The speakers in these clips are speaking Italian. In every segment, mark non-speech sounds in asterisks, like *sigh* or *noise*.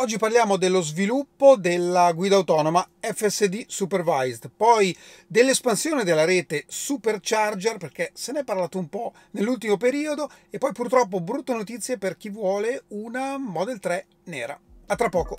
Oggi parliamo dello sviluppo della guida autonoma FSD Supervised, poi dell'espansione della rete Supercharger, perché se ne è parlato un po' nell'ultimo periodo, e poi purtroppo brutte notizie per chi vuole una Model 3 nera. A tra poco!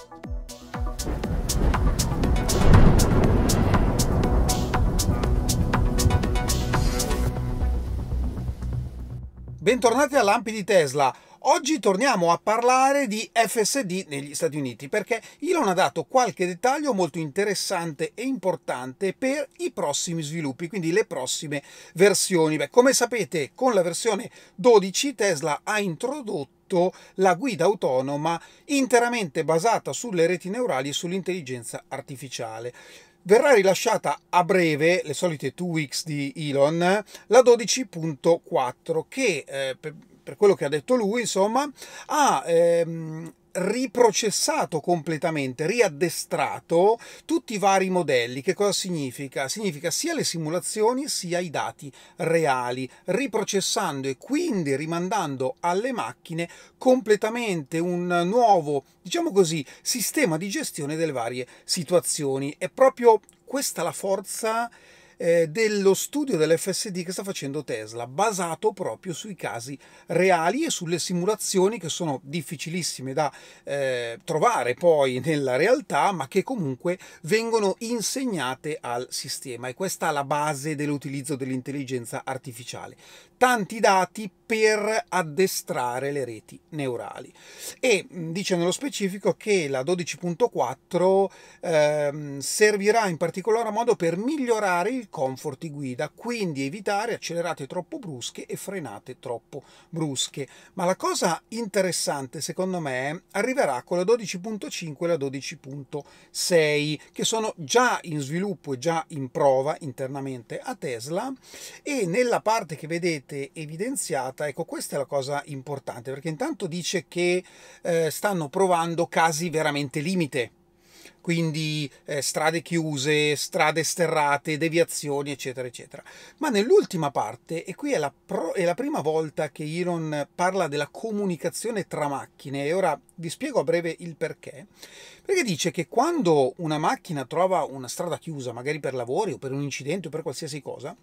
Bentornati a Lampi di Tesla. Oggi torniamo a parlare di FSD negli Stati Uniti perché Elon ha dato qualche dettaglio molto interessante e importante per i prossimi sviluppi, quindi le prossime versioni. Beh, come sapete con la versione 12 Tesla ha introdotto la guida autonoma interamente basata sulle reti neurali e sull'intelligenza artificiale verrà rilasciata a breve, le solite 2 weeks di Elon, la 12.4 che eh, per quello che ha detto lui, insomma, ha ehm, riprocessato completamente, riaddestrato tutti i vari modelli. Che cosa significa? Significa sia le simulazioni sia i dati reali, riprocessando e quindi rimandando alle macchine completamente un nuovo, diciamo così, sistema di gestione delle varie situazioni. È proprio questa la forza eh, dello studio dell'FSD che sta facendo Tesla, basato proprio sui casi reali e sulle simulazioni che sono difficilissime da eh, trovare poi nella realtà, ma che comunque vengono insegnate al sistema e questa è la base dell'utilizzo dell'intelligenza artificiale tanti dati per addestrare le reti neurali e mm, dice nello specifico che la 12.4 ehm, servirà in particolar modo per migliorare il comfort di guida, quindi evitare accelerate troppo brusche e frenate troppo brusche. Ma la cosa interessante secondo me arriverà con la 12.5 e la 12.6 che sono già in sviluppo e già in prova internamente a Tesla e nella parte che vedete parte evidenziata, ecco questa è la cosa importante, perché intanto dice che eh, stanno provando casi veramente limite, quindi eh, strade chiuse, strade sterrate, deviazioni, eccetera, eccetera. Ma nell'ultima parte, e qui è la, pro, è la prima volta che Elon parla della comunicazione tra macchine, e ora vi spiego a breve il perché, perché dice che quando una macchina trova una strada chiusa, magari per lavori o per un incidente o per qualsiasi cosa,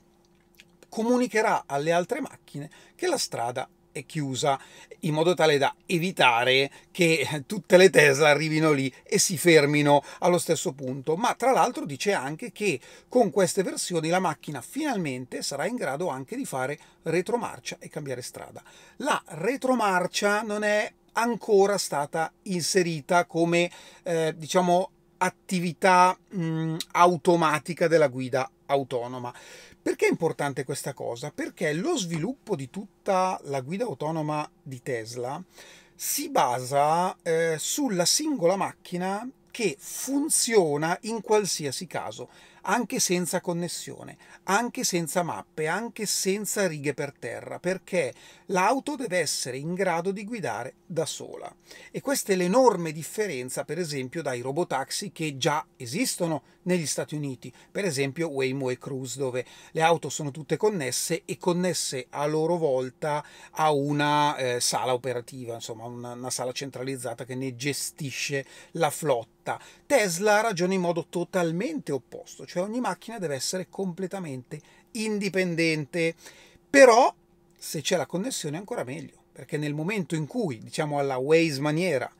comunicherà alle altre macchine che la strada è chiusa in modo tale da evitare che tutte le Tesla arrivino lì e si fermino allo stesso punto. Ma tra l'altro dice anche che con queste versioni la macchina finalmente sarà in grado anche di fare retromarcia e cambiare strada. La retromarcia non è ancora stata inserita come eh, diciamo attività mh, automatica della guida autonoma. Perché è importante questa cosa? Perché lo sviluppo di tutta la guida autonoma di Tesla si basa eh, sulla singola macchina che funziona in qualsiasi caso anche senza connessione, anche senza mappe, anche senza righe per terra, perché l'auto deve essere in grado di guidare da sola. E questa è l'enorme differenza, per esempio, dai robotaxi che già esistono negli Stati Uniti, per esempio Waymo e Cruise, dove le auto sono tutte connesse e connesse a loro volta a una eh, sala operativa, insomma una, una sala centralizzata che ne gestisce la flotta. Tesla ragiona in modo totalmente opposto, cioè cioè ogni macchina deve essere completamente indipendente. Però se c'è la connessione ancora meglio, perché nel momento in cui, diciamo alla Waze maniera,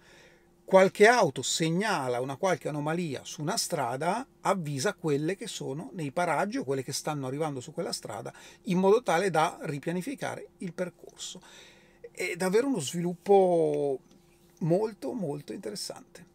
qualche auto segnala una qualche anomalia su una strada, avvisa quelle che sono nei paraggi o quelle che stanno arrivando su quella strada, in modo tale da ripianificare il percorso. È davvero uno sviluppo molto molto interessante.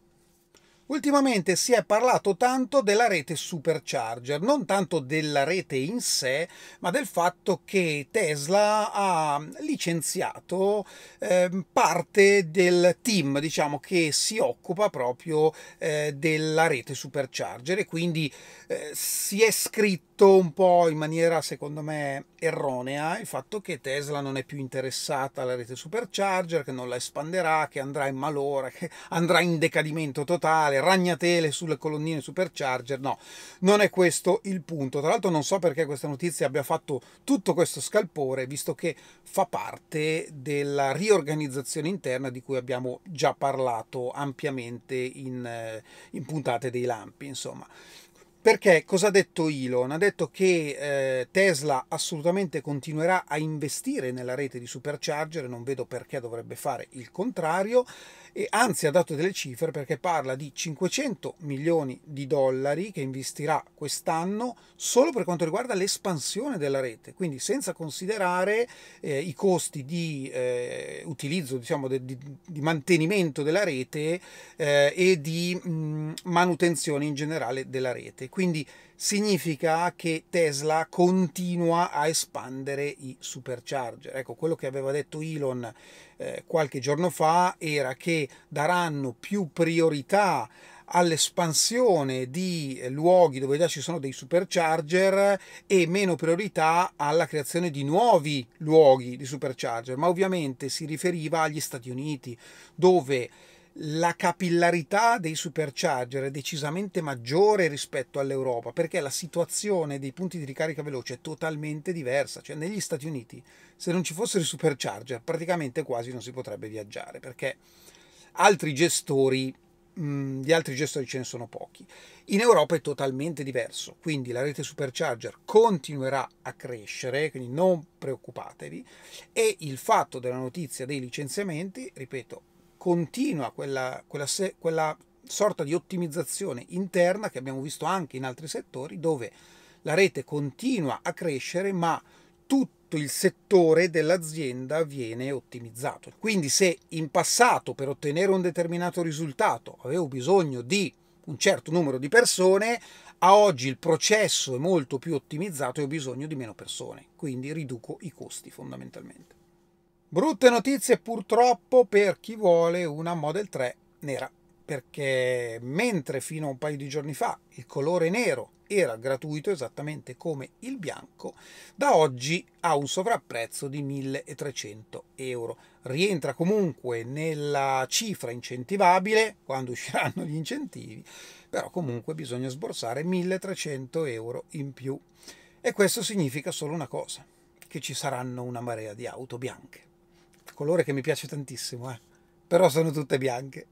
Ultimamente si è parlato tanto della rete supercharger, non tanto della rete in sé, ma del fatto che Tesla ha licenziato eh, parte del team, diciamo, che si occupa proprio eh, della rete supercharger e quindi eh, si è scritto detto un po' in maniera secondo me erronea il fatto che Tesla non è più interessata alla rete supercharger, che non la espanderà, che andrà in malora, che *laughs* andrà in decadimento totale, ragnatele sulle colonnine supercharger. No, non è questo il punto. Tra l'altro non so perché questa notizia abbia fatto tutto questo scalpore, visto che fa parte della riorganizzazione interna di cui abbiamo già parlato ampiamente in, eh, in puntate dei lampi, insomma. Perché cosa ha detto Elon? Ha detto che eh, Tesla assolutamente continuerà a investire nella rete di supercharger, non vedo perché dovrebbe fare il contrario, e anzi ha dato delle cifre perché parla di 500 milioni di dollari che investirà quest'anno solo per quanto riguarda l'espansione della rete, quindi senza considerare eh, i costi di eh, utilizzo, diciamo, di, di, di, mantenimento della rete eh, e di mh, mm, manutenzione in generale della rete. Quindi significa che Tesla continua a espandere i supercharger. Ecco, quello che aveva detto Elon eh, qualche giorno fa era che daranno più priorità all'espansione di luoghi dove già ci sono dei supercharger e meno priorità alla creazione di nuovi luoghi di supercharger, ma ovviamente si riferiva agli Stati Uniti, dove la capillarità dei supercharger è decisamente maggiore rispetto all'Europa perché la situazione dei punti di ricarica veloce è totalmente diversa. Cioè negli Stati Uniti se non ci fossero i supercharger praticamente quasi non si potrebbe viaggiare perché altri gestori mh, mm, di altri gestori ce ne sono pochi. In Europa è totalmente diverso, quindi la rete supercharger continuerà a crescere, quindi non preoccupatevi e il fatto della notizia dei licenziamenti, ripeto, continua quella, quella, se, quella sorta di ottimizzazione interna che abbiamo visto anche in altri settori dove la rete continua a crescere ma tutto il settore dell'azienda viene ottimizzato. Quindi se in passato per ottenere un determinato risultato avevo bisogno di un certo numero di persone, a oggi il processo è molto più ottimizzato e ho bisogno di meno persone, quindi riduco i costi fondamentalmente. Brutte notizie purtroppo per chi vuole una Model 3 nera, perché mentre fino a un paio di giorni fa il colore nero era gratuito esattamente come il bianco, da oggi ha un sovrapprezzo di 1300 euro. Rientra comunque nella cifra incentivabile quando usciranno gli incentivi, però comunque bisogna sborsare 1300 euro in più. E questo significa solo una cosa, che ci saranno una marea di auto bianche colore che mi piace tantissimo, eh. però sono tutte bianche.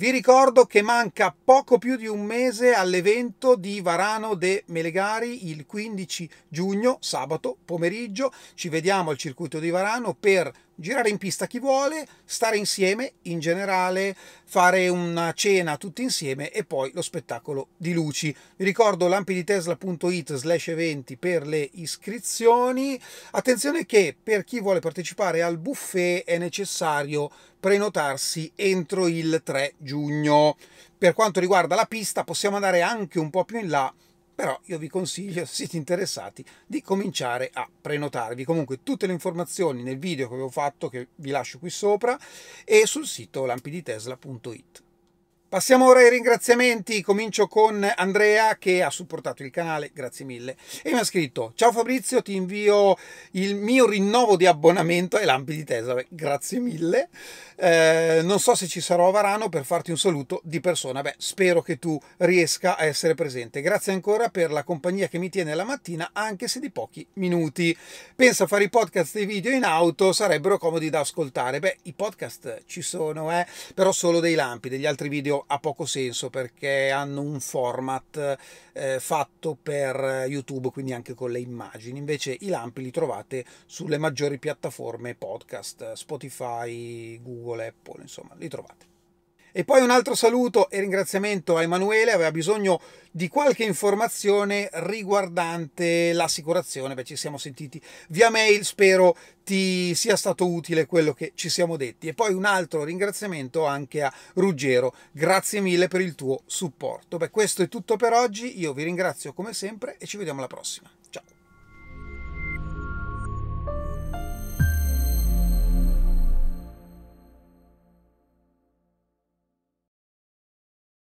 Vi ricordo che manca poco più di un mese all'evento di Varano de Melegari il 15 giugno, sabato pomeriggio. Ci vediamo al circuito di Varano per girare in pista chi vuole, stare insieme in generale, fare una cena tutti insieme e poi lo spettacolo di luci. Vi ricordo lampiditesla.it slash eventi per le iscrizioni. Attenzione che per chi vuole partecipare al buffet è necessario prenotarsi entro il 3 giugno. Per quanto riguarda la pista possiamo andare anche un po' più in là però io vi consiglio, *laughs* se siete interessati, di cominciare a prenotarvi. Comunque tutte le informazioni nel video che ho fatto, che vi lascio qui sopra, e sul sito lampiditesla.it. Passiamo ora ai ringraziamenti, comincio con Andrea che ha supportato il canale, grazie mille, e mi ha scritto Ciao Fabrizio, ti invio il mio rinnovo di abbonamento ai lampi di Tesave, grazie mille, eh, non so se ci sarò a Varano per farti un saluto di persona, beh spero che tu riesca a essere presente, grazie ancora per la compagnia che mi tiene la mattina anche se di pochi minuti, pensa a fare i podcast e i video in auto, sarebbero comodi da ascoltare, beh i podcast ci sono, eh, però solo dei lampi, degli altri video ha poco senso perché hanno un format eh, fatto per YouTube, quindi anche con le immagini. Invece i lampi li trovate sulle maggiori piattaforme podcast, Spotify, Google, Apple, insomma, li trovate. E poi un altro saluto e ringraziamento a Emanuele, aveva bisogno di qualche informazione riguardante l'assicurazione, beh ci siamo sentiti via mail, spero ti sia stato utile quello che ci siamo detti. E poi un altro ringraziamento anche a Ruggero, grazie mille per il tuo supporto. Beh questo è tutto per oggi, io vi ringrazio come sempre e ci vediamo alla prossima. Ciao!